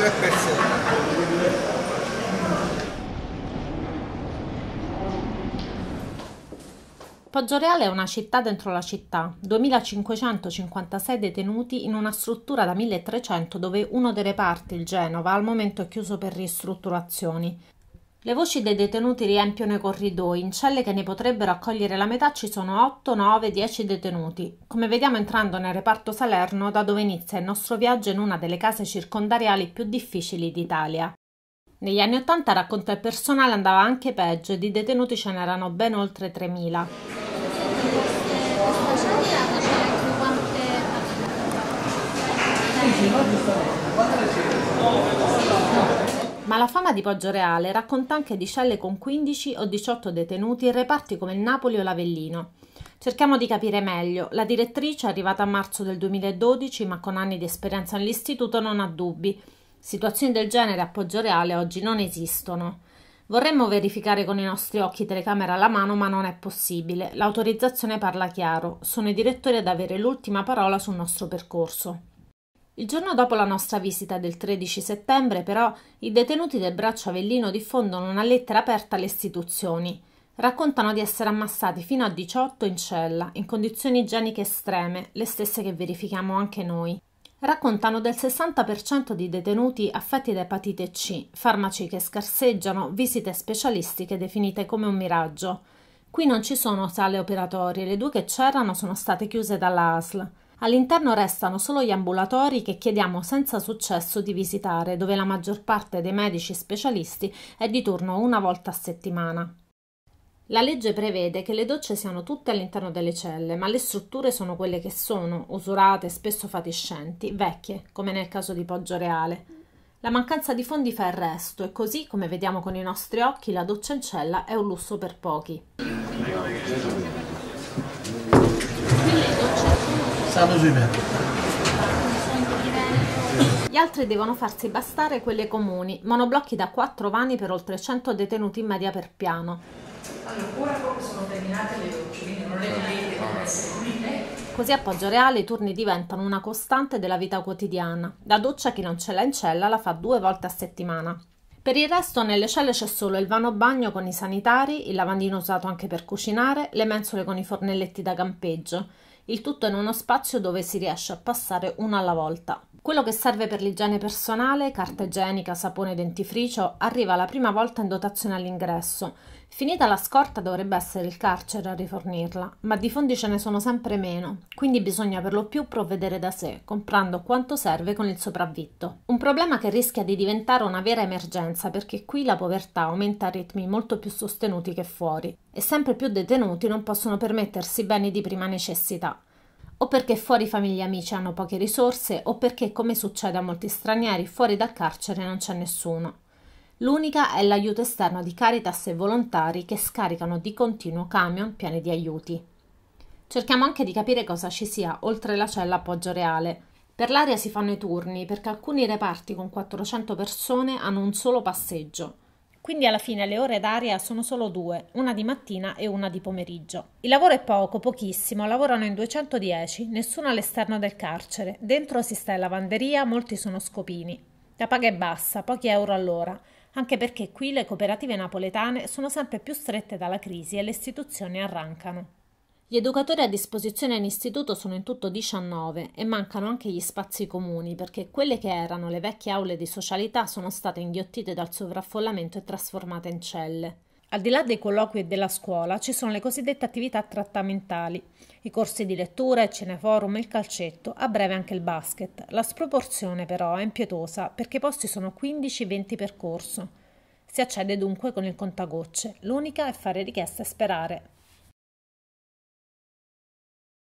tre persone. Poggioreale è una città dentro la città, 2556 detenuti in una struttura da 1300 dove uno dei reparti, il Genova, al momento è chiuso per ristrutturazioni. Le voci dei detenuti riempiono i corridoi, in celle che ne potrebbero accogliere la metà ci sono 8, 9, 10 detenuti, come vediamo entrando nel reparto Salerno da dove inizia il nostro viaggio in una delle case circondariali più difficili d'Italia. Negli anni 80, racconta il personale, andava anche peggio e di detenuti ce n'erano ben oltre 3.000. Sì, sì, ma la fama di Poggioreale racconta anche di celle con 15 o 18 detenuti in reparti come il Napoli o l'Avellino. Cerchiamo di capire meglio. La direttrice, arrivata a marzo del 2012, ma con anni di esperienza all'istituto, non ha dubbi. Situazioni del genere a Poggioreale oggi non esistono. Vorremmo verificare con i nostri occhi telecamera alla mano, ma non è possibile. L'autorizzazione parla chiaro. Sono i direttori ad avere l'ultima parola sul nostro percorso. Il giorno dopo la nostra visita del 13 settembre, però, i detenuti del braccio Avellino diffondono una lettera aperta alle istituzioni. Raccontano di essere ammassati fino a 18 in cella, in condizioni igieniche estreme, le stesse che verifichiamo anche noi. Raccontano del 60% di detenuti affetti da epatite C, farmaci che scarseggiano, visite specialistiche definite come un miraggio. Qui non ci sono sale operatorie, le due che c'erano sono state chiuse dalla ASL. All'interno restano solo gli ambulatori che chiediamo senza successo di visitare, dove la maggior parte dei medici specialisti è di turno una volta a settimana. La legge prevede che le docce siano tutte all'interno delle celle, ma le strutture sono quelle che sono, usurate, spesso fatiscenti, vecchie, come nel caso di Poggio Reale. La mancanza di fondi fa il resto e così, come vediamo con i nostri occhi, la doccia in cella è un lusso per pochi. stanno sui metri. Gli altri devono farsi bastare quelle comuni, monoblocchi da quattro vani per oltre 100 detenuti in media per piano. Allora, ora sono terminate le luci, non le certo. certo. Così a Poggio Reale i turni diventano una costante della vita quotidiana. La doccia chi non ce l'ha in cella la fa due volte a settimana. Per il resto nelle celle c'è solo il vano bagno con i sanitari, il lavandino usato anche per cucinare, le mensole con i fornelletti da campeggio il tutto in uno spazio dove si riesce a passare una alla volta. Quello che serve per l'igiene personale, carta igienica, sapone e dentifricio, arriva la prima volta in dotazione all'ingresso. Finita la scorta dovrebbe essere il carcere a rifornirla, ma di fondi ce ne sono sempre meno, quindi bisogna per lo più provvedere da sé, comprando quanto serve con il sopravvitto. Un problema che rischia di diventare una vera emergenza perché qui la povertà aumenta a ritmi molto più sostenuti che fuori e sempre più detenuti non possono permettersi beni di prima necessità o perché fuori famiglie e amici hanno poche risorse o perché, come succede a molti stranieri, fuori dal carcere non c'è nessuno. L'unica è l'aiuto esterno di Caritas e volontari che scaricano di continuo camion pieni di aiuti. Cerchiamo anche di capire cosa ci sia oltre la cella appoggio Reale. Per l'area si fanno i turni perché alcuni reparti con 400 persone hanno un solo passeggio. Quindi alla fine le ore d'aria sono solo due, una di mattina e una di pomeriggio. Il lavoro è poco, pochissimo, lavorano in 210, nessuno all'esterno del carcere. Dentro si sta in lavanderia, molti sono scopini. La paga è bassa, pochi euro all'ora, anche perché qui le cooperative napoletane sono sempre più strette dalla crisi e le istituzioni arrancano. Gli educatori a disposizione in istituto sono in tutto 19 e mancano anche gli spazi comuni perché quelle che erano le vecchie aule di socialità sono state inghiottite dal sovraffollamento e trasformate in celle. Al di là dei colloqui e della scuola ci sono le cosiddette attività trattamentali, i corsi di lettura, il cineforum, il calcetto, a breve anche il basket. La sproporzione però è impietosa perché i posti sono 15-20 per corso. Si accede dunque con il contagocce, l'unica è fare richiesta e sperare.